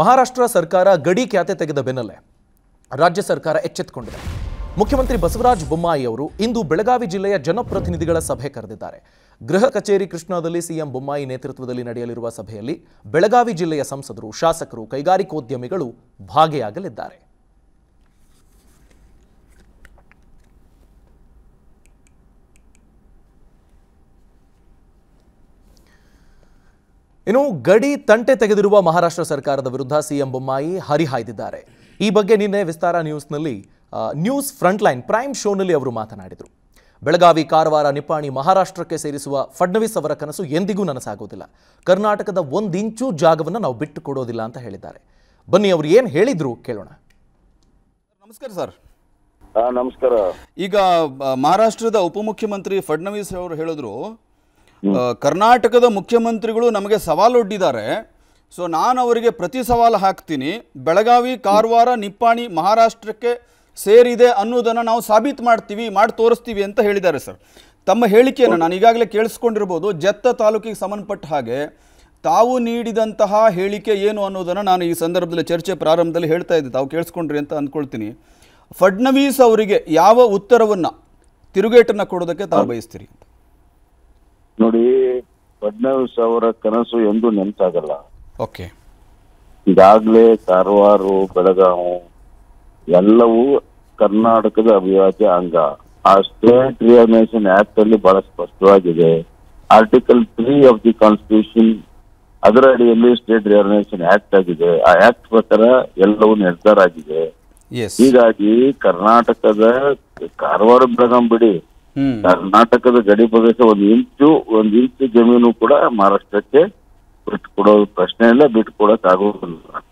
ಮಹಾರಾಷ್ಟ್ರ ಸರ್ಕಾರ ಗಡಿ ಖ್ಯಾತೆ ತೆಗೆದ ಬೆನ್ನಲ್ಲೇ ರಾಜ್ಯ ಸರ್ಕಾರ ಎಚ್ಚೆತ್ತುಕೊಂಡಿದೆ ಮುಖ್ಯಮಂತ್ರಿ ಬಸವರಾಜ ಬೊಮ್ಮಾಯಿ ಅವರು ಇಂದು ಬೆಳಗಾವಿ ಜಿಲ್ಲೆಯ ಜನಪ್ರತಿನಿಧಿಗಳ ಸಭೆ ಕರೆದಿದ್ದಾರೆ ಗೃಹ ಕಚೇರಿ ಕೃಷ್ಣಾದಲ್ಲಿ ಸಿಎಂ ಬೊಮ್ಮಾಯಿ ನೇತೃತ್ವದಲ್ಲಿ ನಡೆಯಲಿರುವ ಸಭೆಯಲ್ಲಿ ಬೆಳಗಾವಿ ಜಿಲ್ಲೆಯ ಸಂಸದರು ಶಾಸಕರು ಕೈಗಾರಿಕೋದ್ಯಮಿಗಳು ಭಾಗಿಯಾಗಲಿದ್ದಾರೆ ಇನ್ನು ಗಡಿ ತಂಟೆ ತೆಗೆದಿರುವ ಮಹಾರಾಷ್ಟ್ರ ಸರ್ಕಾರದ ವಿರುದ್ಧ ಸಿಎಂ ಬೊಮ್ಮಾಯಿ ಹರಿಹಾಯ್ದಿದ್ದಾರೆ ಈ ಬಗ್ಗೆ ನಿನ್ನೆ ವಿಸ್ತಾರ ನ್ಯೂಸ್ನಲ್ಲಿ ನ್ಯೂಸ್ ಫ್ರಂಟ್ಲೈನ್ ಪ್ರೈಮ್ ಶೋನಲ್ಲಿ ಅವರು ಮಾತನಾಡಿದರು ಬೆಳಗಾವಿ ಕಾರವಾರ ನಿಪಾಣಿ ಮಹಾರಾಷ್ಟ್ರಕ್ಕೆ ಸೇರಿಸುವ ಫಡ್ನವೀಸ್ ಅವರ ಕನಸು ಎಂದಿಗೂ ನನಸಾಗೋದಿಲ್ಲ ಕರ್ನಾಟಕದ ಒಂದಿಂಚೂ ಜಾಗವನ್ನು ನಾವು ಬಿಟ್ಟು ಕೊಡೋದಿಲ್ಲ ಅಂತ ಹೇಳಿದ್ದಾರೆ ಬನ್ನಿ ಅವರು ಏನು ಹೇಳಿದ್ರು ಕೇಳೋಣ ನಮಸ್ಕಾರ ಸರ್ ನಮಸ್ಕಾರ ಈಗ ಮಹಾರಾಷ್ಟ್ರದ ಉಪಮುಖ್ಯಮಂತ್ರಿ ಫಡ್ನವೀಸ್ ಅವರು ಹೇಳಿದ್ರು ಕರ್ನಾಟಕದ ಮುಖ್ಯಮಂತ್ರಿಗಳು ನಮಗೆ ಸವಾಲೊಡ್ಡಿದ್ದಾರೆ ಸೊ ನಾನು ಅವರಿಗೆ ಪ್ರತಿ ಸವಾಲು ಹಾಕ್ತೀನಿ ಬೆಳಗಾವಿ ಕಾರವಾರ ನಿಪ್ಪಾಣಿ ಮಹಾರಾಷ್ಟ್ರಕ್ಕೆ ಸೇರಿದೆ ಅನ್ನೋದನ್ನು ನಾವು ಸಾಬೀತು ಮಾಡ್ತೀವಿ ಮಾಡಿ ತೋರಿಸ್ತೀವಿ ಅಂತ ಹೇಳಿದ್ದಾರೆ ಸರ್ ತಮ್ಮ ಹೇಳಿಕೆಯನ್ನು ನಾನು ಈಗಾಗಲೇ ಕೇಳಿಸ್ಕೊಂಡಿರ್ಬೋದು ಜತ್ತ ತಾಲೂಕಿಗೆ ಸಂಬಂಧಪಟ್ಟ ಹಾಗೆ ತಾವು ನೀಡಿದಂತಹ ಹೇಳಿಕೆ ಏನು ಅನ್ನೋದನ್ನು ನಾನು ಈ ಸಂದರ್ಭದಲ್ಲಿ ಚರ್ಚೆ ಪ್ರಾರಂಭದಲ್ಲಿ ಹೇಳ್ತಾ ಇದ್ದೆ ತಾವು ಕೇಳಿಸ್ಕೊಂಡ್ರಿ ಅಂತ ಅಂದ್ಕೊಳ್ತೀನಿ ಫಡ್ನವೀಸ್ ಅವರಿಗೆ ಯಾವ ಉತ್ತರವನ್ನು ತಿರುಗೇಟನ್ನು ಕೊಡೋದಕ್ಕೆ ತಾವು ಬಯಸ್ತೀರಿ ನೋಡಿ ಫಡ್ನವೀಸ್ ಅವರ ಕನಸು ಎಂದು ನೆನಪಾಗಲ್ಲ ಓಕೆ ಈಗಾಗಲೇ ಕಾರವಾರು ಬೆಳಗಾಂ ಎಲ್ಲವೂ ಕರ್ನಾಟಕದ ಅವಿಭಾಜ್ಯ ಅಂಗ ಆ ಸ್ಟೇಟ್ ರಿಯರ್ನೇಷನ್ ಆಕ್ಟ್ ಅಲ್ಲಿ ಬಹಳ ಸ್ಪಷ್ಟವಾಗಿದೆ article three of the constitution ಅದರ ಅಡಿಯಲ್ಲಿ ಸ್ಟೇಟ್ ರಿಯರ್ನೇಷನ್ ಆಕ್ಟ್ ಆಗಿದೆ ಆ ಆಕ್ಟ್ ಪ್ರಕಾರ ಎಲ್ಲವೂ ನಿರ್ಧಾರ ಆಗಿದೆ ಹೀಗಾಗಿ ಕರ್ನಾಟಕದ ಕಾರವಾರ ಬೆಳಗಾಂ ಬಿಡಿ ಕರ್ನಾಟಕದ ಗಡಿ ಪ್ರದೇಶ ಒಂದ್ ಇಂಚು ಒಂದ್ ಇಂಚು ಜಮೀನು ಕೂಡ ಮಹಾರಾಷ್ಟ್ರಕ್ಕೆ ಬಿಟ್ಕೊಡೋ ಪ್ರಶ್ನೆ ಇಲ್ಲ ಬಿಟ್ಕೊಡಕ್ ಆಗೋದಿಲ್ಲ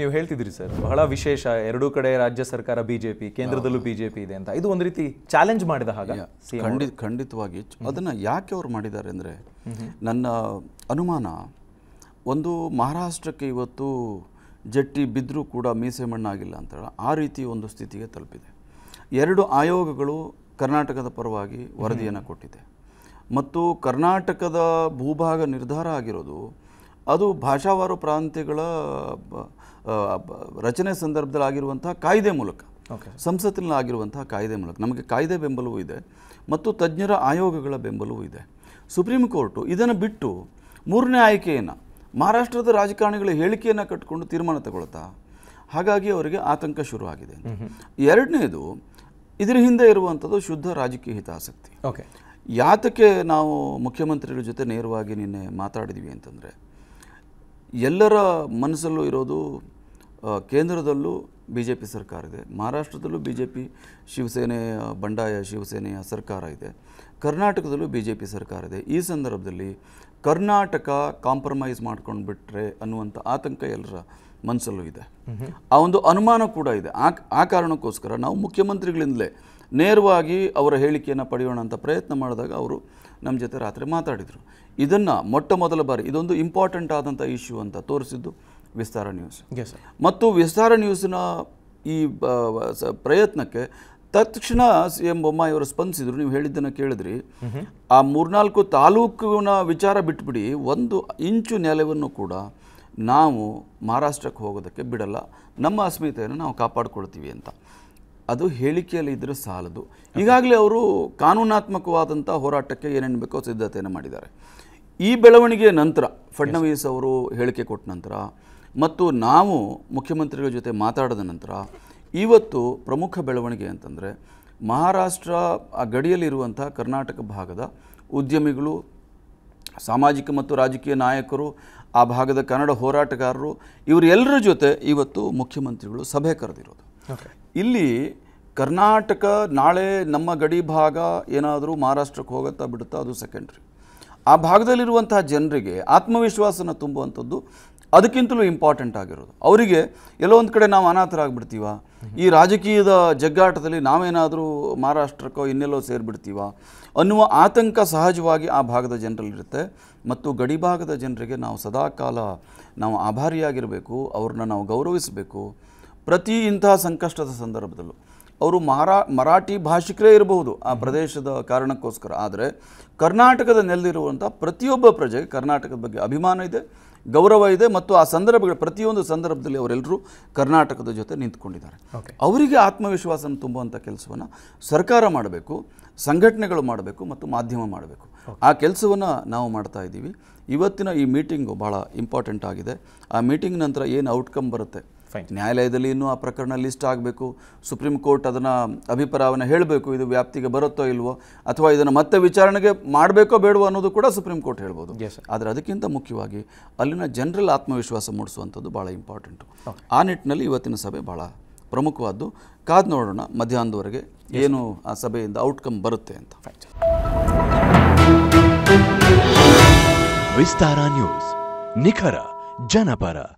ನೀವು ಹೇಳ್ತಿದ್ರಿ ಸರ್ ಬಹಳ ವಿಶೇಷ ಎರಡೂ ಕಡೆ ರಾಜ್ಯ ಸರ್ಕಾರ ಬಿಜೆಪಿ ಕೇಂದ್ರದಲ್ಲೂ ಬಿಜೆಪಿ ಇದೆ ಅಂತ ಇದು ಒಂದು ರೀತಿ ಚಾಲೆಂಜ್ ಮಾಡಿದ ಹಾಗೆ ಖಂಡಿತ ಖಂಡಿತವಾಗಿ ಅದನ್ನ ಯಾಕೆ ಅವ್ರು ಮಾಡಿದ್ದಾರೆ ಅಂದ್ರೆ ನನ್ನ ಅನುಮಾನ ಒಂದು ಮಹಾರಾಷ್ಟ್ರಕ್ಕೆ ಇವತ್ತು ಜಟ್ಟಿ ಬಿದ್ದರೂ ಕೂಡ ಮೀಸೆ ಮಣ್ಣಾಗಿಲ್ಲ ಅಂತೇಳಿ ಆ ರೀತಿ ಒಂದು ಸ್ಥಿತಿಗೆ ತಲುಪಿದೆ ಎರಡು ಆಯೋಗಗಳು ಕರ್ನಾಟಕದ ಪರವಾಗಿ ವರದಿಯನ್ನು ಕೊಟ್ಟಿದೆ ಮತ್ತು ಕರ್ನಾಟಕದ ಭೂಭಾಗ ನಿರ್ಧಾರ ಆಗಿರೋದು ಅದು ಭಾಷಾವಾರು ಪ್ರಾಂತ್ಯಗಳ ರಚನೆ ಸಂದರ್ಭದಲ್ಲಿ ಆಗಿರುವಂಥ ಕಾಯ್ದೆ ಮೂಲಕ ಸಂಸತ್ತಿನಲ್ಲಿ ಆಗಿರುವಂಥ ಕಾಯ್ದೆ ಮೂಲಕ ನಮಗೆ ಕಾಯ್ದೆ ಬೆಂಬಲವೂ ಇದೆ ಮತ್ತು ತಜ್ಞರ ಆಯೋಗಗಳ ಬೆಂಬಲವೂ ಇದೆ ಸುಪ್ರೀಂ ಕೋರ್ಟು ಇದನ್ನು ಬಿಟ್ಟು ಮೂರನೇ ಆಯ್ಕೆಯನ್ನು ಮಹಾರಾಷ್ಟ್ರದ ರಾಜಕಾರಣಿಗಳ ಹೇಳಿಕೆಯನ್ನು ಕಟ್ಕೊಂಡು ತೀರ್ಮಾನ ತಗೊಳ್ತಾ ಹಾಗಾಗಿ ಅವರಿಗೆ ಆತಂಕ ಶುರುವಾಗಿದೆ ಎರಡನೇದು ಇದರ ಹಿಂದೆ ಇರುವಂಥದ್ದು ಶುದ್ಧ ರಾಜಕೀಯ ಹಿತಾಸಕ್ತಿ ಓಕೆ ಯಾತಕ್ಕೆ ನಾವು ಮುಖ್ಯಮಂತ್ರಿಗಳ ಜೊತೆ ನೇರವಾಗಿ ನಿನ್ನೆ ಮಾತಾಡಿದ್ವಿ ಅಂತಂದರೆ ಎಲ್ಲರ ಮನಸ್ಸಲ್ಲೂ ಇರೋದು ಕೇಂದ್ರದಲ್ಲೂ ಬಿ ಜೆ ಪಿ ಸರ್ಕಾರ ಇದೆ ಮಹಾರಾಷ್ಟ್ರದಲ್ಲೂ ಬಿ ಜೆ ಪಿ ಶಿವಸೇನೆ ಬಂಡಾಯ ಶಿವಸೇನೆಯ ಸರ್ಕಾರ ಇದೆ ಕರ್ನಾಟಕದಲ್ಲೂ ಬಿ ಜೆ ಪಿ ಸರ್ಕಾರ ಇದೆ ಈ ಸಂದರ್ಭದಲ್ಲಿ ಕರ್ನಾಟಕ ಕಾಂಪ್ರಮೈಸ್ ಮಾಡ್ಕೊಂಡು ಬಿಟ್ಟರೆ ಅನ್ನುವಂಥ ಆತಂಕ ಎಲ್ಲರ ಮನಸ್ಸಲ್ಲೂ ಇದೆ ಆ ಒಂದು ಅನುಮಾನ ಕೂಡ ಇದೆ ಆ ಆ ಕಾರಣಕ್ಕೋಸ್ಕರ ನಾವು ಮುಖ್ಯಮಂತ್ರಿಗಳಿಂದಲೇ ನೇರವಾಗಿ ಅವರ ಹೇಳಿಕೆಯನ್ನು ಪಡೆಯೋಣ ಅಂತ ಪ್ರಯತ್ನ ಮಾಡಿದಾಗ ಅವರು ನಮ್ಮ ಜೊತೆ ರಾತ್ರಿ ಮಾತಾಡಿದರು ಇದನ್ನು ಮೊಟ್ಟ ಮೊದಲ ಬಾರಿ ಇದೊಂದು ಇಂಪಾರ್ಟೆಂಟ್ ಆದಂಥ ಇಶ್ಯೂ ಅಂತ ತೋರಿಸಿದ್ದು ವಿಸ್ತಾರ ನ್ಯೂಸ್ ಮತ್ತು ವಿಸ್ತಾರ ನ್ಯೂಸ್ನ ಈ ಪ್ರಯತ್ನಕ್ಕೆ ತಕ್ಷಣ ಸಿ ಎಂ ಬೊಮ್ಮಾಯಿ ಅವರು ಸ್ಪಂದಿಸಿದ್ರು ನೀವು ಹೇಳಿದ್ದನ್ನು ಕೇಳಿದ್ರಿ ಆ ಮೂರ್ನಾಲ್ಕು ತಾಲೂಕಿನ ವಿಚಾರ ಬಿಟ್ಬಿಡಿ ಒಂದು ಇಂಚು ನೆಲವನ್ನು ಕೂಡ ನಾವು ಮಹಾರಾಷ್ಟ್ರಕ್ಕೆ ಹೋಗೋದಕ್ಕೆ ಬಿಡಲ್ಲ ನಮ್ಮ ಅಸ್ಮಿತೆಯನ್ನು ನಾವು ಕಾಪಾಡಿಕೊಳ್ತೀವಿ ಅಂತ ಅದು ಹೇಳಿಕೆಯಲ್ಲಿ ಇದ್ದರೆ ಸಾಲದು ಈಗಾಗಲೇ ಅವರು ಕಾನೂನಾತ್ಮಕವಾದಂಥ ಹೋರಾಟಕ್ಕೆ ಏನೇನು ಬೇಕೋ ಸಿದ್ಧತೆಯನ್ನು ಮಾಡಿದ್ದಾರೆ ಈ ಬೆಳವಣಿಗೆಯ ನಂತರ ಫಡ್ನವೀಸ್ ಅವರು ಹೇಳಿಕೆ ಕೊಟ್ಟ ನಂತರ ಮತ್ತು ನಾವು ಮುಖ್ಯಮಂತ್ರಿಗಳ ಜೊತೆ ಮಾತಾಡಿದ ನಂತರ ಇವತ್ತು ಪ್ರಮುಖ ಬೆಳವಣಿಗೆ ಅಂತಂದರೆ ಮಹಾರಾಷ್ಟ್ರ ಆ ಗಡಿಯಲ್ಲಿರುವಂಥ ಕರ್ನಾಟಕ ಭಾಗದ ಉದ್ಯಮಿಗಳು ಸಾಮಾಜಿಕ ಮತ್ತು ರಾಜಕೀಯ ನಾಯಕರು ಆ ಭಾಗದ ಕನ್ನಡ ಹೋರಾಟಗಾರರು ಇವರೆಲ್ಲರ ಜೊತೆ ಇವತ್ತು ಮುಖ್ಯಮಂತ್ರಿಗಳು ಸಭೆ ಕರೆದಿರೋದು ಇಲ್ಲಿ ಕರ್ನಾಟಕ ನಾಳೆ ನಮ್ಮ ಗಡಿ ಭಾಗ ಏನಾದರೂ ಮಹಾರಾಷ್ಟ್ರಕ್ಕೆ ಹೋಗುತ್ತಾ ಬಿಡುತ್ತಾ ಅದು ಸೆಕೆಂಡ್ರಿ ಆ ಭಾಗದಲ್ಲಿರುವಂತಹ ಜನರಿಗೆ ಆತ್ಮವಿಶ್ವಾಸನ ತುಂಬುವಂಥದ್ದು ಅದಕ್ಕಿಂತಲೂ ಇಂಪಾರ್ಟೆಂಟ್ ಆಗಿರೋದು ಅವರಿಗೆ ಎಲ್ಲೋ ಒಂದು ಕಡೆ ನಾವು ಅನಾಥರಾಗ್ಬಿಡ್ತೀವ ಈ ರಾಜಕೀಯದ ಜಗ್ಗಾಟದಲ್ಲಿ ನಾವೇನಾದರೂ ಮಹಾರಾಷ್ಟ್ರಕ್ಕೋ ಇನ್ನೆಲ್ಲೋ ಸೇರಿಬಿಡ್ತೀವ ಅನ್ನುವ ಆತಂಕ ಸಹಜವಾಗಿ ಆ ಭಾಗದ ಜನರಲ್ಲಿರುತ್ತೆ ಮತ್ತು ಗಡಿಭಾಗದ ಜನರಿಗೆ ನಾವು ಸದಾಕಾಲ ನಾವು ಆಭಾರಿಯಾಗಿರಬೇಕು ಅವ್ರನ್ನ ನಾವು ಗೌರವಿಸಬೇಕು ಪ್ರತಿ ಇಂತಹ ಸಂಕಷ್ಟದ ಸಂದರ್ಭದಲ್ಲೂ ಅವರು ಮಹಾರಾ ಮರಾಠಿ ಭಾಷಿಕರೇ ಇರಬಹುದು ಆ ಪ್ರದೇಶದ ಕಾರಣಕ್ಕೋಸ್ಕರ ಆದರೆ ಕರ್ನಾಟಕದ ನೆಲೆದಿರುವಂಥ ಪ್ರತಿಯೊಬ್ಬ ಪ್ರಜೆಗೆ ಕರ್ನಾಟಕದ ಬಗ್ಗೆ ಅಭಿಮಾನ ಇದೆ ಗೌರವ ಇದೆ ಮತ್ತು ಆ ಸಂದರ್ಭಗಳು ಪ್ರತಿಯೊಂದು ಸಂದರ್ಭದಲ್ಲಿ ಅವರೆಲ್ಲರೂ ಕರ್ನಾಟಕದ ಜೊತೆ ನಿಂತ್ಕೊಂಡಿದ್ದಾರೆ ಅವರಿಗೆ ಆತ್ಮವಿಶ್ವಾಸನ ತುಂಬುವಂಥ ಕೆಲಸವನ್ನು ಸರ್ಕಾರ ಮಾಡಬೇಕು ಸಂಘಟನೆಗಳು ಮಾಡಬೇಕು ಮತ್ತು ಮಾಧ್ಯಮ ಮಾಡಬೇಕು ಆ ಕೆಲಸವನ್ನು ನಾವು ಮಾಡ್ತಾ ಇದ್ದೀವಿ ಇವತ್ತಿನ ಈ ಮೀಟಿಂಗು ಭಾಳ ಇಂಪಾರ್ಟೆಂಟ್ ಆಗಿದೆ ಆ ಮೀಟಿಂಗ್ ನಂತರ ಏನು ಔಟ್ಕಮ್ ಬರುತ್ತೆ ನ್ಯಾಯಾಲಯದಲ್ಲಿ ಇನ್ನೂ ಆ ಪ್ರಕರಣ ಲಿಸ್ಟ್ ಆಗಬೇಕು ಸುಪ್ರೀಂ ಕೋರ್ಟ್ ಅದನ್ನು ಅಭಿಪ್ರಾಯವನ್ನು ಹೇಳಬೇಕು ಇದು ವ್ಯಾಪ್ತಿಗೆ ಬರುತ್ತೋ ಇಲ್ವೋ ಅಥವಾ ಇದನ್ನು ಮತ್ತೆ ವಿಚಾರಣೆಗೆ ಮಾಡಬೇಕೋ ಬೇಡವೋ ಅನ್ನೋದು ಕೂಡ ಸುಪ್ರೀಂ ಕೋರ್ಟ್ ಹೇಳ್ಬೋದು ಆದರೆ ಅದಕ್ಕಿಂತ ಮುಖ್ಯವಾಗಿ ಅಲ್ಲಿನ ಜನರಲ್ ಆತ್ಮವಿಶ್ವಾಸ ಮೂಡಿಸುವಂಥದ್ದು ಭಾಳ ಇಂಪಾರ್ಟೆಂಟು ಆ ನಿಟ್ಟಿನಲ್ಲಿ ಇವತ್ತಿನ ಸಭೆ ಭಾಳ ಪ್ರಮುಖವಾದ್ದು ಕಾದ್ ನೋಡೋಣ ಮಧ್ಯಾಹ್ನದವರೆಗೆ ಏನು ಆ ಸಭೆಯಿಂದ ಔಟ್ಕಮ್ ಬರುತ್ತೆ ಅಂತ ವಿಸ್ತಾರ ನ್ಯೂಸ್ ನಿಖರ ಜನಪರ